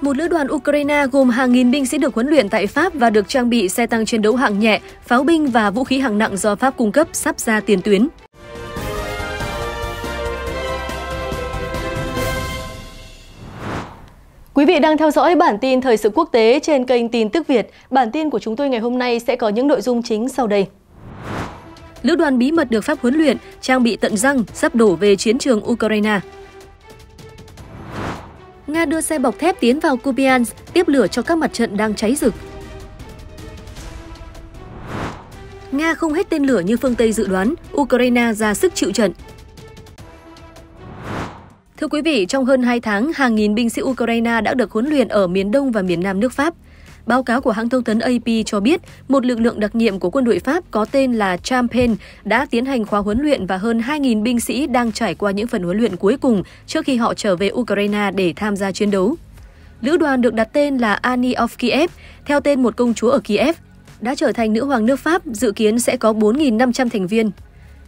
Một lữ đoàn Ukraine gồm hàng nghìn binh sĩ được huấn luyện tại Pháp và được trang bị xe tăng chiến đấu hạng nhẹ, pháo binh và vũ khí hạng nặng do Pháp cung cấp sắp ra tiền tuyến. Quý vị đang theo dõi bản tin thời sự quốc tế trên kênh Tin tức Việt. Bản tin của chúng tôi ngày hôm nay sẽ có những nội dung chính sau đây. Lữ đoàn bí mật được Pháp huấn luyện, trang bị tận răng, sắp đổ về chiến trường Ukraine. Nga đưa xe bọc thép tiến vào Kupiansk, tiếp lửa cho các mặt trận đang cháy rực. Nga không hết tên lửa như phương Tây dự đoán, Ukraine ra sức chịu trận. Thưa quý vị, trong hơn 2 tháng, hàng nghìn binh sĩ Ukraine đã được huấn luyện ở miền Đông và miền Nam nước Pháp – Báo cáo của hãng thông tấn AP cho biết, một lực lượng đặc nhiệm của quân đội Pháp có tên là Champagne đã tiến hành khóa huấn luyện và hơn 2.000 binh sĩ đang trải qua những phần huấn luyện cuối cùng trước khi họ trở về Ukraine để tham gia chiến đấu. Lữ đoàn được đặt tên là Annie of Kiev, theo tên một công chúa ở Kiev, đã trở thành nữ hoàng nước Pháp, dự kiến sẽ có 4.500 thành viên.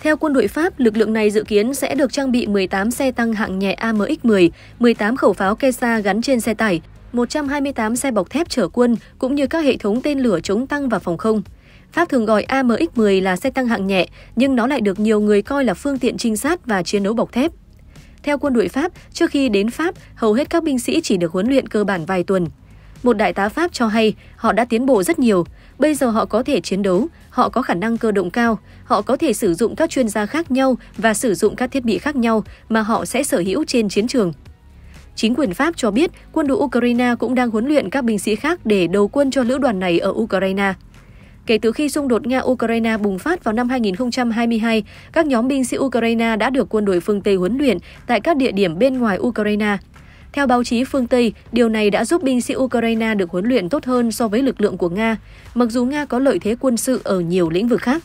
Theo quân đội Pháp, lực lượng này dự kiến sẽ được trang bị 18 xe tăng hạng nhẹ AMX-10, 18 khẩu pháo Kesa gắn trên xe tải, 128 xe bọc thép chở quân cũng như các hệ thống tên lửa chống tăng và phòng không. Pháp thường gọi AMX-10 là xe tăng hạng nhẹ, nhưng nó lại được nhiều người coi là phương tiện trinh sát và chiến đấu bọc thép. Theo quân đội Pháp, trước khi đến Pháp, hầu hết các binh sĩ chỉ được huấn luyện cơ bản vài tuần. Một đại tá Pháp cho hay họ đã tiến bộ rất nhiều, bây giờ họ có thể chiến đấu, họ có khả năng cơ động cao, họ có thể sử dụng các chuyên gia khác nhau và sử dụng các thiết bị khác nhau mà họ sẽ sở hữu trên chiến trường. Chính quyền Pháp cho biết quân đội Ukraine cũng đang huấn luyện các binh sĩ khác để đầu quân cho lữ đoàn này ở Ukraine. Kể từ khi xung đột Nga-Ukraine bùng phát vào năm 2022, các nhóm binh sĩ Ukraine đã được quân đội phương Tây huấn luyện tại các địa điểm bên ngoài Ukraine. Theo báo chí phương Tây, điều này đã giúp binh sĩ Ukraine được huấn luyện tốt hơn so với lực lượng của Nga, mặc dù Nga có lợi thế quân sự ở nhiều lĩnh vực khác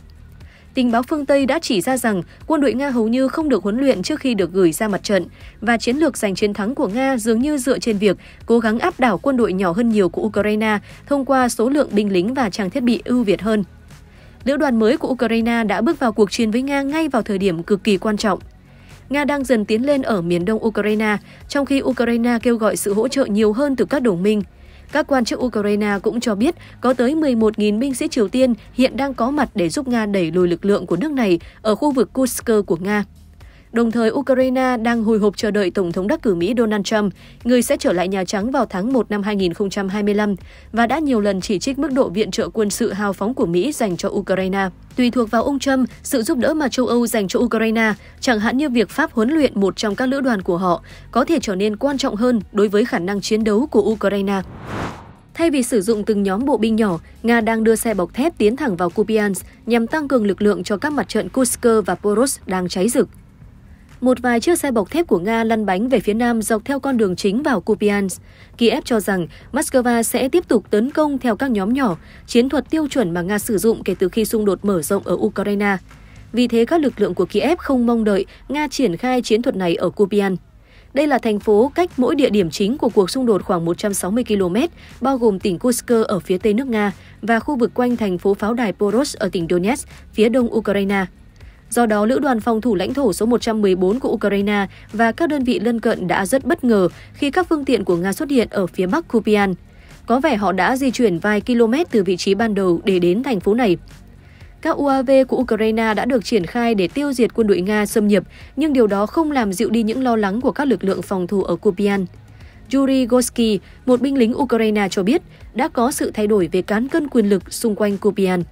tình báo phương Tây đã chỉ ra rằng quân đội Nga hầu như không được huấn luyện trước khi được gửi ra mặt trận và chiến lược giành chiến thắng của Nga dường như dựa trên việc cố gắng áp đảo quân đội nhỏ hơn nhiều của Ukraine thông qua số lượng binh lính và trang thiết bị ưu việt hơn. Lữ đoàn mới của Ukraine đã bước vào cuộc chiến với Nga ngay vào thời điểm cực kỳ quan trọng. Nga đang dần tiến lên ở miền đông Ukraine, trong khi Ukraine kêu gọi sự hỗ trợ nhiều hơn từ các đồng minh – các quan chức Ukraine cũng cho biết có tới 11.000 binh sĩ Triều Tiên hiện đang có mặt để giúp Nga đẩy lùi lực lượng của nước này ở khu vực Kursk của Nga. Đồng thời, Ukraine đang hồi hộp chờ đợi Tổng thống đắc cử Mỹ Donald Trump, người sẽ trở lại Nhà Trắng vào tháng 1 năm 2025 và đã nhiều lần chỉ trích mức độ viện trợ quân sự hào phóng của Mỹ dành cho Ukraine. Tùy thuộc vào ông Trump, sự giúp đỡ mà châu Âu dành cho Ukraine, chẳng hạn như việc Pháp huấn luyện một trong các lữ đoàn của họ, có thể trở nên quan trọng hơn đối với khả năng chiến đấu của Ukraine. Thay vì sử dụng từng nhóm bộ binh nhỏ, Nga đang đưa xe bọc thép tiến thẳng vào Kupiansk nhằm tăng cường lực lượng cho các mặt trận Kursk và Poros đang cháy rực. Một vài chiếc xe bọc thép của Nga lăn bánh về phía nam dọc theo con đường chính vào Kupiansk. Kiev cho rằng Moscow sẽ tiếp tục tấn công theo các nhóm nhỏ, chiến thuật tiêu chuẩn mà Nga sử dụng kể từ khi xung đột mở rộng ở Ukraine. Vì thế, các lực lượng của Kiev không mong đợi Nga triển khai chiến thuật này ở Kupiansk. Đây là thành phố cách mỗi địa điểm chính của cuộc xung đột khoảng 160 km, bao gồm tỉnh Kursk ở phía tây nước Nga và khu vực quanh thành phố pháo đài Poros ở tỉnh Donetsk, phía đông Ukraine. Do đó, Lữ đoàn phòng thủ lãnh thổ số 114 của Ukraine và các đơn vị lân cận đã rất bất ngờ khi các phương tiện của Nga xuất hiện ở phía bắc Kupian. Có vẻ họ đã di chuyển vài km từ vị trí ban đầu để đến thành phố này. Các UAV của Ukraine đã được triển khai để tiêu diệt quân đội Nga xâm nhập, nhưng điều đó không làm dịu đi những lo lắng của các lực lượng phòng thủ ở Kupian. Yuri Goski, một binh lính Ukraine cho biết, đã có sự thay đổi về cán cân quyền lực xung quanh Kupian.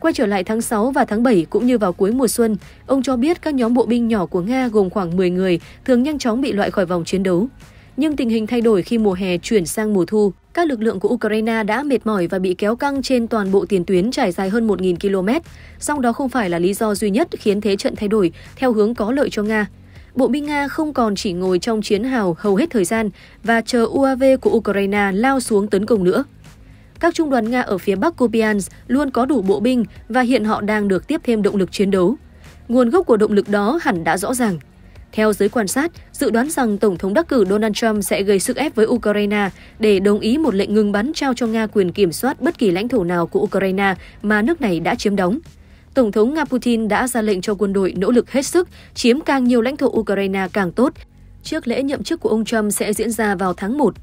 Quay trở lại tháng 6 và tháng 7 cũng như vào cuối mùa xuân, ông cho biết các nhóm bộ binh nhỏ của Nga gồm khoảng 10 người thường nhanh chóng bị loại khỏi vòng chiến đấu. Nhưng tình hình thay đổi khi mùa hè chuyển sang mùa thu các lực lượng của Ukraine đã mệt mỏi và bị kéo căng trên toàn bộ tiền tuyến trải dài hơn 1.000 km, song đó không phải là lý do duy nhất khiến thế trận thay đổi theo hướng có lợi cho Nga. Bộ binh Nga không còn chỉ ngồi trong chiến hào hầu hết thời gian và chờ UAV của Ukraine lao xuống tấn công nữa. Các trung đoàn Nga ở phía bắc Kupiansk luôn có đủ bộ binh và hiện họ đang được tiếp thêm động lực chiến đấu. Nguồn gốc của động lực đó hẳn đã rõ ràng – theo giới quan sát, dự đoán rằng Tổng thống đắc cử Donald Trump sẽ gây sức ép với Ukraine để đồng ý một lệnh ngừng bắn trao cho Nga quyền kiểm soát bất kỳ lãnh thổ nào của Ukraine mà nước này đã chiếm đóng. Tổng thống Nga Putin đã ra lệnh cho quân đội nỗ lực hết sức, chiếm càng nhiều lãnh thổ Ukraine càng tốt. Trước lễ nhậm chức của ông Trump sẽ diễn ra vào tháng 1.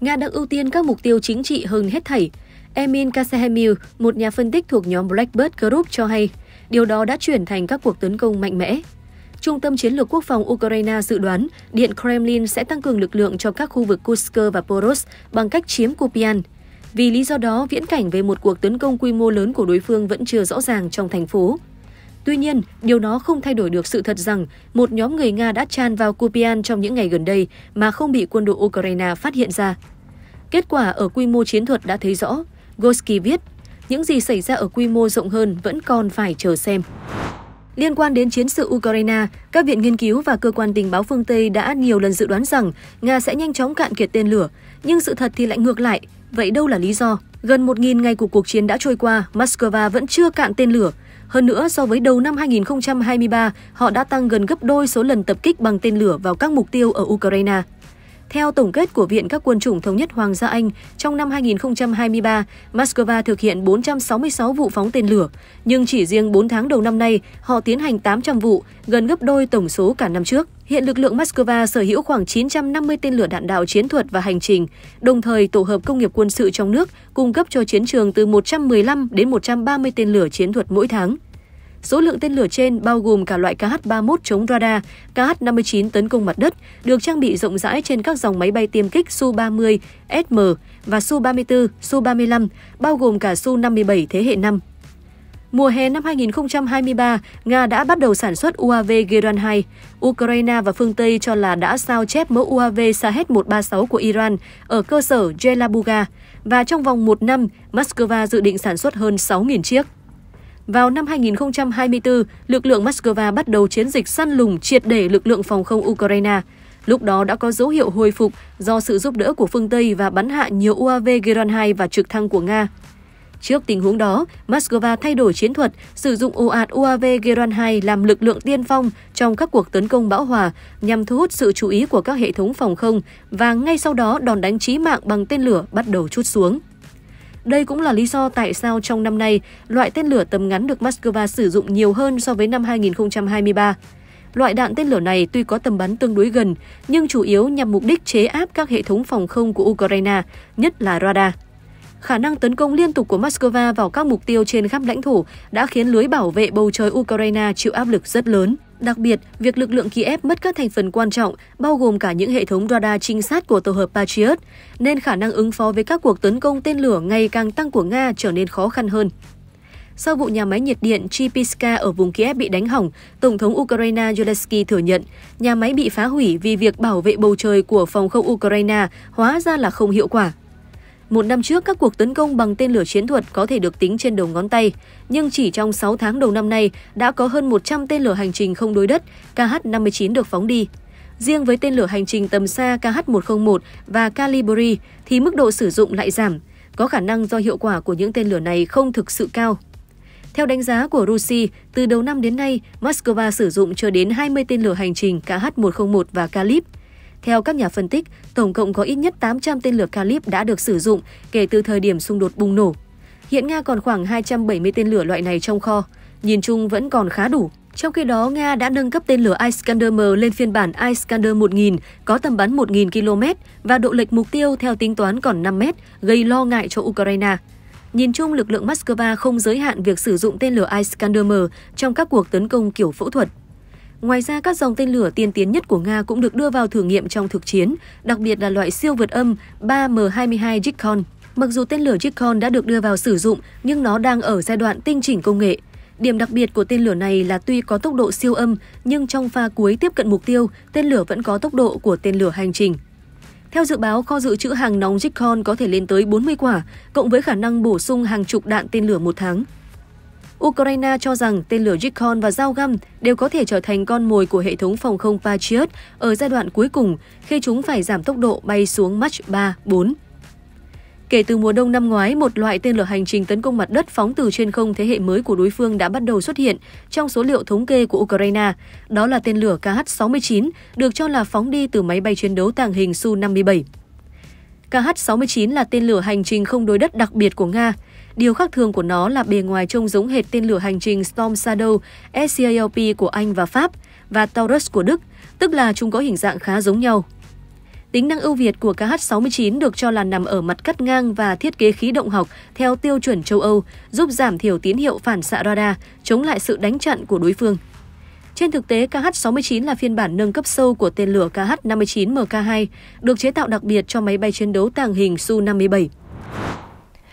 Nga đang ưu tiên các mục tiêu chính trị hơn hết thảy. Emin Kasehemil, một nhà phân tích thuộc nhóm Blackbird Group cho hay, điều đó đã chuyển thành các cuộc tấn công mạnh mẽ. Trung tâm Chiến lược Quốc phòng Ukraine dự đoán Điện Kremlin sẽ tăng cường lực lượng cho các khu vực Kursk và Poros bằng cách chiếm Kupian. Vì lý do đó, viễn cảnh về một cuộc tấn công quy mô lớn của đối phương vẫn chưa rõ ràng trong thành phố. Tuy nhiên, điều đó không thay đổi được sự thật rằng một nhóm người Nga đã tràn vào Kupian trong những ngày gần đây mà không bị quân đội Ukraine phát hiện ra. Kết quả ở quy mô chiến thuật đã thấy rõ, Goski viết, những gì xảy ra ở quy mô rộng hơn vẫn còn phải chờ xem. Liên quan đến chiến sự Ukraine, các viện nghiên cứu và cơ quan tình báo phương Tây đã nhiều lần dự đoán rằng Nga sẽ nhanh chóng cạn kiệt tên lửa, nhưng sự thật thì lại ngược lại. Vậy đâu là lý do? Gần 1.000 ngày của cuộc chiến đã trôi qua, Moscow vẫn chưa cạn tên lửa. Hơn nữa, so với đầu năm 2023, họ đã tăng gần gấp đôi số lần tập kích bằng tên lửa vào các mục tiêu ở Ukraine. Theo tổng kết của Viện các quân chủng thống nhất Hoàng gia Anh, trong năm 2023, Moscow thực hiện 466 vụ phóng tên lửa, nhưng chỉ riêng 4 tháng đầu năm nay, họ tiến hành 800 vụ, gần gấp đôi tổng số cả năm trước. Hiện lực lượng Moscow sở hữu khoảng 950 tên lửa đạn đạo chiến thuật và hành trình, đồng thời tổ hợp công nghiệp quân sự trong nước cung cấp cho chiến trường từ 115 đến 130 tên lửa chiến thuật mỗi tháng. Số lượng tên lửa trên bao gồm cả loại KH-31 chống radar, KH-59 tấn công mặt đất, được trang bị rộng rãi trên các dòng máy bay tiêm kích Su-30, SM và Su-34, Su-35, bao gồm cả Su-57 thế hệ 5. Mùa hè năm 2023, Nga đã bắt đầu sản xuất UAV Geran-2. Ukraine và phương Tây cho là đã sao chép mẫu UAV Sahed-136 của Iran ở cơ sở Jelabuga. Và trong vòng một năm, Moscow dự định sản xuất hơn 6.000 chiếc. Vào năm 2024, lực lượng Moscow bắt đầu chiến dịch săn lùng triệt để lực lượng phòng không Ukraine. Lúc đó đã có dấu hiệu hồi phục do sự giúp đỡ của phương Tây và bắn hạ nhiều UAV Iran-2 và trực thăng của Nga. Trước tình huống đó, Moscow thay đổi chiến thuật, sử dụng ồ ạt UAV Iran-2 làm lực lượng tiên phong trong các cuộc tấn công bão hòa nhằm thu hút sự chú ý của các hệ thống phòng không và ngay sau đó đòn đánh chí mạng bằng tên lửa bắt đầu chút xuống. Đây cũng là lý do tại sao trong năm nay, loại tên lửa tầm ngắn được Moscow sử dụng nhiều hơn so với năm 2023. Loại đạn tên lửa này tuy có tầm bắn tương đối gần, nhưng chủ yếu nhằm mục đích chế áp các hệ thống phòng không của Ukraine, nhất là radar. Khả năng tấn công liên tục của Moscow vào các mục tiêu trên khắp lãnh thổ đã khiến lưới bảo vệ bầu trời Ukraine chịu áp lực rất lớn. Đặc biệt, việc lực lượng Kiev mất các thành phần quan trọng, bao gồm cả những hệ thống radar trinh sát của tổ hợp Patriot, nên khả năng ứng phó với các cuộc tấn công tên lửa ngày càng tăng của Nga trở nên khó khăn hơn. Sau vụ nhà máy nhiệt điện Chipiska ở vùng Kiev bị đánh hỏng, Tổng thống Ukraine Zelensky thừa nhận nhà máy bị phá hủy vì việc bảo vệ bầu trời của phòng không Ukraine hóa ra là không hiệu quả. Một năm trước, các cuộc tấn công bằng tên lửa chiến thuật có thể được tính trên đầu ngón tay. Nhưng chỉ trong 6 tháng đầu năm nay, đã có hơn 100 tên lửa hành trình không đối đất KH-59 được phóng đi. Riêng với tên lửa hành trình tầm xa KH-101 và Calibri thì mức độ sử dụng lại giảm, có khả năng do hiệu quả của những tên lửa này không thực sự cao. Theo đánh giá của Rusi, từ đầu năm đến nay, Moscow sử dụng cho đến 20 tên lửa hành trình KH-101 và Kalib. Theo các nhà phân tích, tổng cộng có ít nhất 800 tên lửa Kalib đã được sử dụng kể từ thời điểm xung đột bùng nổ. Hiện Nga còn khoảng 270 tên lửa loại này trong kho, nhìn chung vẫn còn khá đủ. Trong khi đó, Nga đã nâng cấp tên lửa Iskander M lên phiên bản Iskander 1000 có tầm bắn 1.000 km và độ lệch mục tiêu theo tính toán còn 5 m, gây lo ngại cho Ukraine. Nhìn chung, lực lượng Moscow không giới hạn việc sử dụng tên lửa Iskander M trong các cuộc tấn công kiểu phẫu thuật. Ngoài ra, các dòng tên lửa tiên tiến nhất của Nga cũng được đưa vào thử nghiệm trong thực chiến, đặc biệt là loại siêu vượt âm 3M22 Zhikon. Mặc dù tên lửa Zhikon đã được đưa vào sử dụng, nhưng nó đang ở giai đoạn tinh chỉnh công nghệ. Điểm đặc biệt của tên lửa này là tuy có tốc độ siêu âm, nhưng trong pha cuối tiếp cận mục tiêu, tên lửa vẫn có tốc độ của tên lửa hành trình. Theo dự báo, kho dự trữ hàng nóng Zhikon có thể lên tới 40 quả, cộng với khả năng bổ sung hàng chục đạn tên lửa một tháng. Ukraine cho rằng tên lửa Zhikon và dao găm đều có thể trở thành con mồi của hệ thống phòng không Patriot ở giai đoạn cuối cùng khi chúng phải giảm tốc độ bay xuống Mach 3, 4. Kể từ mùa đông năm ngoái, một loại tên lửa hành trình tấn công mặt đất phóng từ trên không thế hệ mới của đối phương đã bắt đầu xuất hiện trong số liệu thống kê của Ukraine. Đó là tên lửa KH-69, được cho là phóng đi từ máy bay chiến đấu tàng hình Su-57. KH-69 là tên lửa hành trình không đối đất đặc biệt của Nga. Điều khác thường của nó là bề ngoài trông giống hệt tên lửa hành trình Storm Shadow, SCALP của Anh và Pháp và Taurus của Đức, tức là chúng có hình dạng khá giống nhau. Tính năng ưu việt của KH-69 được cho là nằm ở mặt cắt ngang và thiết kế khí động học theo tiêu chuẩn châu Âu, giúp giảm thiểu tín hiệu phản xạ radar, chống lại sự đánh chặn của đối phương. Trên thực tế, KH-69 là phiên bản nâng cấp sâu của tên lửa KH-59MK2, được chế tạo đặc biệt cho máy bay chiến đấu tàng hình Su-57.